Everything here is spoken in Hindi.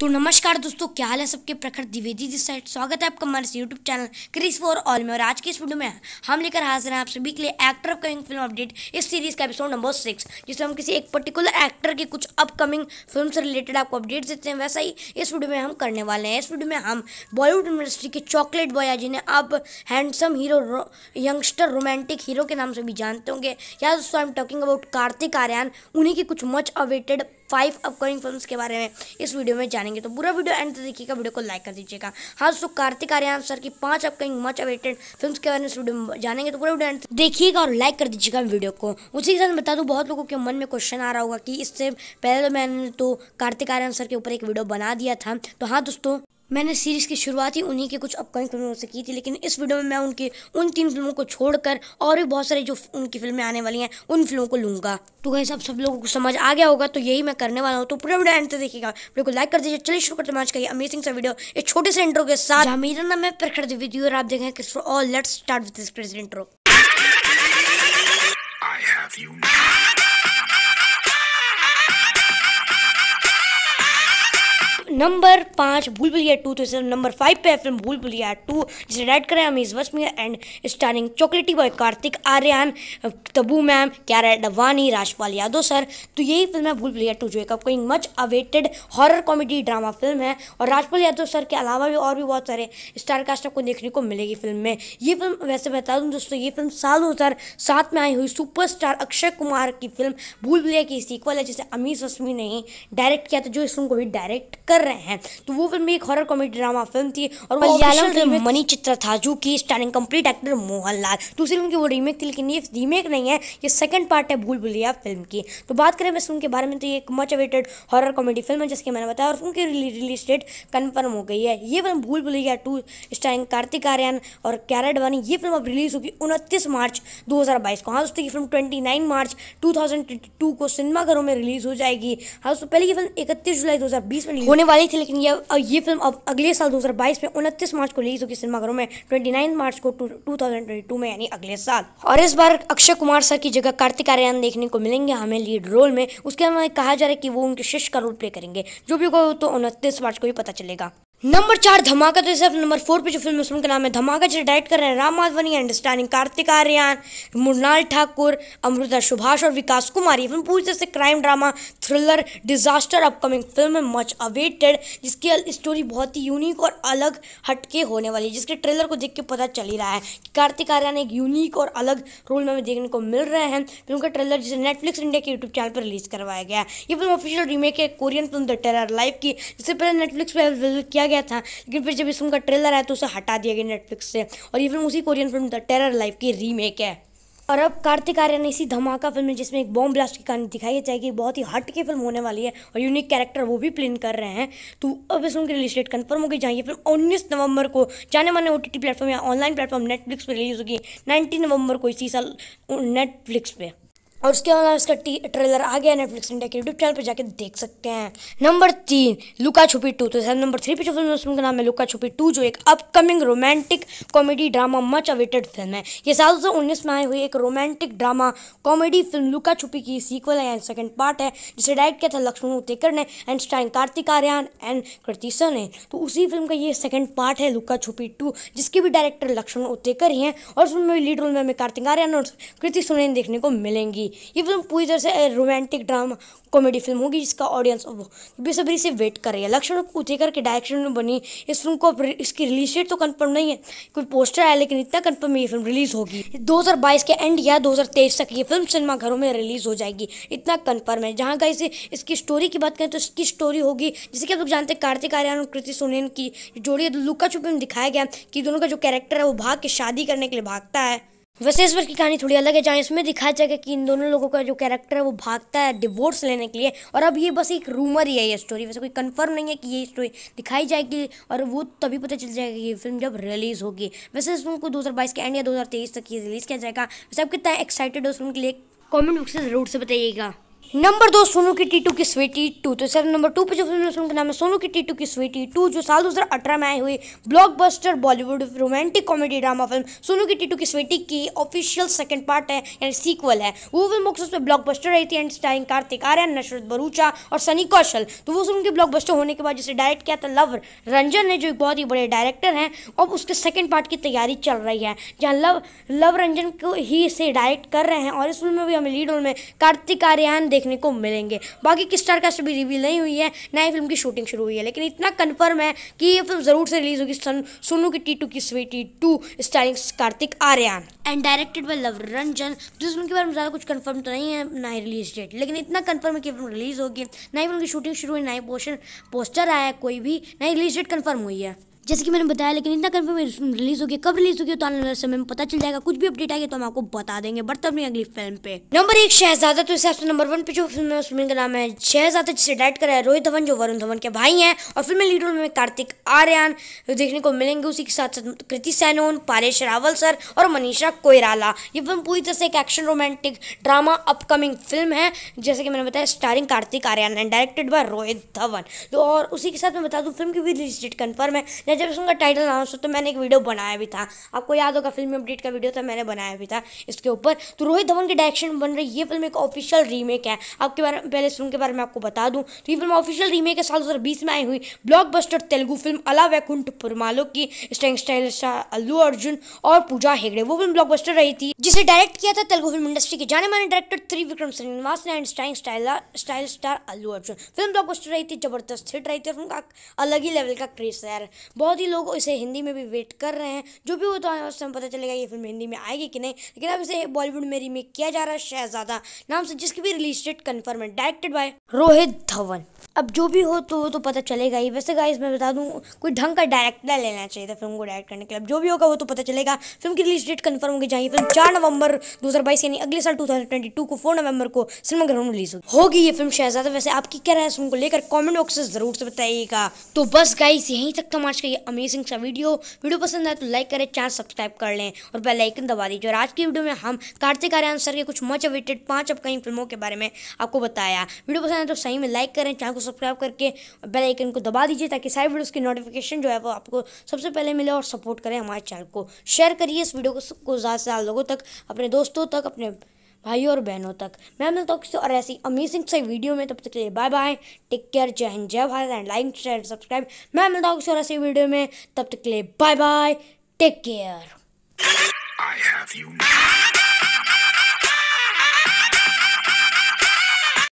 तो नमस्कार दोस्तों क्या हाल है सबके प्रखर द्विवेदी जी साइड स्वागत है आपका हमारे YouTube channel Chris for all में और आज की इस वीडियो में हम लेकर हाजिर हैं आप सभी के लिए एक्टर अपकमिंग फिल्म अपडेट इस सीरीज का एपिसोड नंबर सिक्स जिसमें हम किसी एक पर्टिकुलर एक्टर की कुछ अपकमिंग फिल्म से रिलेटेड आपको अपडेट देते हैं वैसा ही इस वीडियो में हम करने वाले हैं इस वीडियो में हम बॉलीवुड इंडस्ट्री के चॉकलेट बॉय है जिन्हें आप handsome hero youngster romantic hero के नाम से भी जानते होंगे या दोस्तों I am talking about Kartik Aaryan उन्हीं की कुछ much awaited five upcoming film के बारे में इस वीडियो में जानेंगे तो पूरा वीडियो एंड तक देखिएगा वीडियो को लाइक कर दीजिएगा हाँ सो कार्तिक आर्यन सर की पांच अपकमिंग मच अवेटेड फिल्म के बारे में इस वीडियो में जानेंगे तो पूरा वीडियो एंड देखिएगा और लाइक कर दीजिएगा वीडियो को उसी के साथ बता दूँ बहुत लोगों के मन में क्वेश्चन आ रहा होगा कि इससे पहले तो मैंने तो कार्तिक आर्यन सर के ऊपर एक वीडियो बना दिया था तो हाँ दोस्तों मैंने सीरीज़ की शुरुआत ही उन्हीं के कुछ अपकमिंग फिल्मों से की थी लेकिन इस वीडियो में मैं उनकी उन तीन फिल्मों को छोड़कर और भी बहुत सारी जो उनकी फिल्में आने वाली हैं उन फिल्मों को लूँगा तो वही सब सब लोगों को समझ आ गया होगा तो यही मैं करने वाला हूँ तो पूरा वीडियो एंड तक देखिएगा वीडियो को लाइक कर दीजिए चलिए शुरू करते हैं आज का ये अमेजिंग सा वीडियो एक छोटे से इंट्रो के साथ मेरा नाम है प्रखर द्विवेदी और आप देखें Chris to all let's start with this present interview number पाँच भूल भुलिया टू तो इसे नंबर फाइव पे है फिल्म भूल भुलिया टू जिसे डायरेक्ट करें Anees Bazmee and starring chocolatey boy Kartik Aaryan Tabu ma'am Kiara Advani Rajpal Yadav sir तो यही फिल्म है भूल भुलिया टू जो एक upcoming much awaited horror comedy drama film है और राजपाल यादव सर के अलावा भी और भी बहुत सारे स्टारकास्ट आपको देखने को मिलेगी फिल्म में ये फिल्म वैसे बता दूँ दोस्तों ये फिल्म साल दो हज़ार सात में आई हुई सुपरस्टार अक्षय कुमार की फिल्म भूल भुलिया की सीक्वल है जिसे अमीज वसमी ने डायरेक्ट किया था जो इस फिल्म को भी डायरेक्ट कर रहे हैं तो वो फिल्म एक हॉरर कॉमेडी ड्रामा फिल्म थी और मलयालम फिल्म मनी चित्र था जो कि starring complete actor Mohanlal तो फिल्म की वो रीमेक थी लेकिन ये रीमेक नहीं है ये सेकंड पार्ट है भूल भुलिया फिल्म की तो बात करें मैं फिल्म के बारे में तो ये एक much awaited horror comedy film है जिसके मैंने बताया और फिल्म की रिलीज डेट कन्फर्म हो गई है ये फिल्म भूल भुलिया टू स्टारिंग कार्तिक आर्यन और क्यारा डवानी ये फिल्म अब रिलीज होगी उनतीस मार्च दो को हाँ दोस्तों की फिल्म ट्वेंटी मार्च टू को सिनेमाघरों में रिलीज हो जाएगी हाँ दोस्तों पहले ये फिल्म इकतीस जुलाई दो में होने वाली वाली थी लेकिन ये ये फिल्म अब अगले साल 2022 में उनतीस मार्च को रिलीज होगी सिनेमाघरों में 29 मार्च को 2022 में यानी अगले साल और इस बार अक्षय कुमार सर की जगह कार्तिक आर्यन देखने को मिलेंगे हमें लीड रोल में उसके हमें कहा जा रहा है कि वो उनके शिष्य का रोल प्ले करेंगे जो भी हो तो उनतीस मार्च को ही पता चलेगा नंबर चार धमाका तो सिर्फ नंबर फोर पे जो फिल्म उसमें का नाम है धमाका जो डायरेक्ट कर रहे हैं राम माधवनी अंडरस्टैंडिंग कार्तिक आर्यन मृणाल ठाकुर अमृता सुभाष और विकास कुमार ये फिल्म पूरी तरह से crime drama thriller disaster upcoming film है मच अवेटेड जिसकी स्टोरी बहुत ही यूनिक और अलग हटके होने वाली है जिसके ट्रेलर को देख के पता चल ही रहा है कि कार्तिक आर्यन एक यूनिक और अलग रोल में हमें देखने को मिल रहे हैं फिल्म का ट्रेलर जिसे नेटफ्लिक्स इंडिया के यूट्यूब चैनल पर रिलीज करवाया गया है ये फिल्म ऑफिशियल रीमेक है Korean film the terror life की जिससे पहले नेटफ्लिक्स पर रिलीज किया गया गया था लेकिन फिर जब इस फिल्म का ट्रेलर आया तो उसे हटा दिया गया नेटफ्लिक्स से और ये फिल्म उसी Korean film the terror life की रीमेक है और अब कार्तिक आर्यन ने इसी धमाका फिल्म में जिसमें एक बॉम्ब ब्लास्ट की कहानी दिखाई है जाएगी बहुत ही हट के फिल्म होने वाली है और यूनिक कैरेक्टर वो भी प्लेन कर रहे हैं तो अब इस फिल्म की रिलीज डेट कन्फर्म होगी जहाँ ये फिल्म उन्नीस नवंबर को जाने माने ओ टी प्लेटफॉर्म या ऑनलाइन प्लेटफॉर्म नेटफ्लिक्स पर रिलीज होगी नाइनटीन नवंबर को इसी साल नेटफ्लिक्स पर और उसके बाद इसका ट्रेलर आ गया नेटफ्लिक्स इंडिया के यूट्यूब चैनल पर जाकर देख सकते हैं नंबर तीन लुका छुपी टू तो सर नंबर थ्री पे जो फिल्म का नाम है लुका छुपी टू जो एक upcoming romantic comedy drama much awaited film है ये साल दो में आई हुई एक romantic drama comedy film Luka Chuppi की सीक्वल है एंड सेकेंड पार्ट है जिसे डायरेक्ट किया था लक्ष्मण उतेकर ने and starring Kartik Aaryan and कृतिसा ने तो उसी फिल्म का ये सेकेंड पार्ट है लुका छुपी टू जिसके भी डायरेक्टर लक्ष्मण उतेकर ही हैं और उसमें लीड रोल में हमें कार्तिक आर्यन और कृति सुनैन देखने को मिलेंगी होगी ये फिल्म पूरी तरह से रोमांटिक ड्रामा कॉमेडी फिल्म होगी जिसका ऑडियंस बेसब्री से वेट कर रही है लक्ष्मण उथेकर के डायरेक्शन में बनी इस फिल्म को इसकी रिलीज डेट तो कंफर्म नहीं है कोई पोस्टर आया लेकिन इतना कन्फर्म ये फिल्म रिलीज होगी 2022 के एंड या 2023 तक ये फिल्म सिनेमा घरों में रिलीज हो जाएगी इतना कन्फर्म है जहाँ का इसे इसकी स्टोरी की बात करें तो इसकी स्टोरी होगी जैसे कि आप लोग जानते हैं कार्तिक आर्यन और कृति सोनेन की जोड़ी लुका छुपी में दिखाया गया कि दोनों का जो कैरेक्टर है वो भाग के शादी करने के लिए भागता है वैसे इस वक्त की कहानी थोड़ी अलग है जहाँ इसमें दिखाया जाएगा कि इन दोनों लोगों का जो कैरेक्टर है वो भागता है डिवोर्स लेने के लिए और अब ये बस एक रूमर ही है ये स्टोरी वैसे कोई कंफर्म नहीं है कि ये स्टोरी दिखाई जाएगी और वो तभी पता चल जाएगा कि ये फिल्म जब रिलीज़ होगी वैसे इस फिल्म को दो के एंड या दो तक ये रिलीज़ किया जाएगा वैसे आप कितना एक्साइटेड हो उस फिल्म के लिए कॉमेंट बॉक्स से ज़रूर से बताइएगा नंबर दो सोनू की टीटू की स्वीटी टू तो सर नंबर टू पे जो फिल्म का नाम है सोनू की टीटू की स्वीटी टू जो साल अठारह में आई हुई blockbuster Bollywood romantic comedy drama film Sonu की टीटू की स्वीटी की ऑफिशियल सेकंड पार्ट है यानी सीक्वल है वो फिल्म बॉक्स पे ब्लॉकबस्टर रही थी एंड स्टारिंग कार्तिक आर्यन नशरत बरूचा और सनी कौशल तो वो फिल्म के ब्लॉकबस्टर होने के बाद जिसे डायरेक्ट किया था लव रंजन ने जो एक बहुत ही बड़े डायरेक्टर हैं अब उसके सेकेंड पार्ट की तैयारी चल रही है जहाँ लव लव रंजन को ही से डायरेक्ट कर रहे हैं और इस फिल्म में भी हमें लीड रोल में कार्तिक आर्यन देखने को मिलेंगे बाकी किस स्टार कास्ट भी रिवील नहीं हुई है ना ही फिल्म की शूटिंग शुरू हुई है लेकिन इतना कन्फर्म है कि ये फिल्म जरूर से रिलीज होगी सोनू की टी की Sweety two starring Kartik Aaryan and directed by Luv Ranjan जिस फिल्म के बारे में ज़्यादा कुछ कन्फर्म तो नहीं है ना ही रिलीज डेट लेकिन इतना कन्फर्म है कि फिल्म रिलीज होगी ना ही फिल्म की शूटिंग शुरू हुई ना ही पोस्टर पोस्टर आया कोई भी ना ही रिलीज डेट कन्फर्म हुई है जैसे कि मैंने बताया लेकिन इतना कन्फर्मेशन रिलीज होगी कब रिलीज होगी तो आने वाले समय में पता चल जाएगा कुछ भी अपडेट आएगी तो हम आपको बता देंगे बट तब नहीं अगली फिल्म पे नंबर एक शहजादा तो इस नंबर वन पे जो फिल्म है उस फिल्म का नाम है शहजादा जिसे डायरेक्ट करा है रोहित धवन जो वरुण धवन के भाई हैं और फिल्म में लीड रोल में कार्तिक आर्यन देखने को मिलेंगे उसी के साथ साथ कृति सैनोन पारेश रावल सर और मनीषा कोयराला ये फिल्म पूरी तरह से एक action romantic drama upcoming film है जैसे कि मैंने बताया starring Kartik Aaryan and directed by Rohit Dhawan तो और उसी के साथ मैं बता दूँ फिल्म की भी रिलीज डेट कन्फर्म है मैंने जब उसका टाइटल अनाउंस हुआ तो मैंने एक वीडियो बनाया भी था आपको याद होगा फिल्म अपडेट का वीडियो तो था मैंने बनाया भी था इसके ऊपर तो रोहित धवन के डायरेक्शन बन रही ये फिल्म एक ऑफिशियल रीमेक है आपके बारे में पहले इस फिल्म के बारे में आपको बता दूँ तो ये फिल्म ऑफिशियल रीमेक है साल दो में आई हुई ब्लॉक बस्टर फिल्म अला वैकुंठ पुरमालो की स्टैंग स्टाइल अल्लू अर्जुन और पूजा हेगड़े वो फिल्म ब्लॉक रही थी जिसे डायरेक्ट किया था तेलुगु फिल्म इंडस्ट्री के जाने माने डायरेक्टर थ्री विक्रम श्रीनिवास ने and style style star Allu Arjun film block रही थी जबरदस्त हिट रही थी और उनका अलग ही लेवल का क्रेज है बहुत ही लोग इसे हिंदी में भी वेट कर रहे हैं जो भी वो तो उस समय पता चलेगा ये फिल्म हिंदी में आएगी कि नहीं लेकिन अब इसे बॉलीवुड में रीमेक किया जा रहा है शहजादा नाम से जिसकी भी रिलीज डेट कन्फर्म है डायरेक्टेड बाय रोहित धवन अब जो भी हो तो वो तो पता चलेगा ही वैसे गाइस मैं बता दूं कोई ढंग का डायरेक्टर लेना चाहिए था फिल्म को डायरेक्ट करने के लिए अब जो भी होगा वो तो पता चलेगा फिल्म की रिलीज डेट कन्फर्म होगी जाएगी फिल्म चार नवंबर 2022 यानी अगले साल 2022 को फोर नवंबर को सिनेमाघरों में रिलीज होगी होगी ये फिल्म शहजादा वैसे आपकी क्या राय है फिल्म को लेकर कॉमेंट बॉक्स में जरूर से बताइएगा तो बस गाइस यहीं तक था आज का ये अमेजिंग सा वीडियो वीडियो पसंद आए तो लाइक करें चैनल सब्सक्राइब कर लें और बेल आइकन दबा दीजिए और आज की वीडियो में हम कार्तिक आर्यन सर के कुछ मच अवेटेड पांच अपकमिंग फिल्मों के बारे में आपको बताया वीडियो पसंद आए तो सही में लाइक करें चैनल को सब्सक्राइब करके बेल आइकन को दबा दीजिए ताकि सारी वीडियोस की नोटिफिकेशन जो है वो आपको सबसे पहले मिले और सपोर्ट करें हमारे चैनल को शेयर करिए इस वीडियो को ज़्यादा से ज़्यादा लोगों तक अपने दोस्तों तक अपने भाइयों और बहनों तक मैं मिलता हूँ किसी और ऐसी अमेजिंग सही वीडियो में तब तक के लिए bye bye take care Jai Hind Jai Bharat and like share subscribe मैं मिलता हूँ किसी और ऐसी वीडियो में तब तक के लिए bye bye take care I have you now.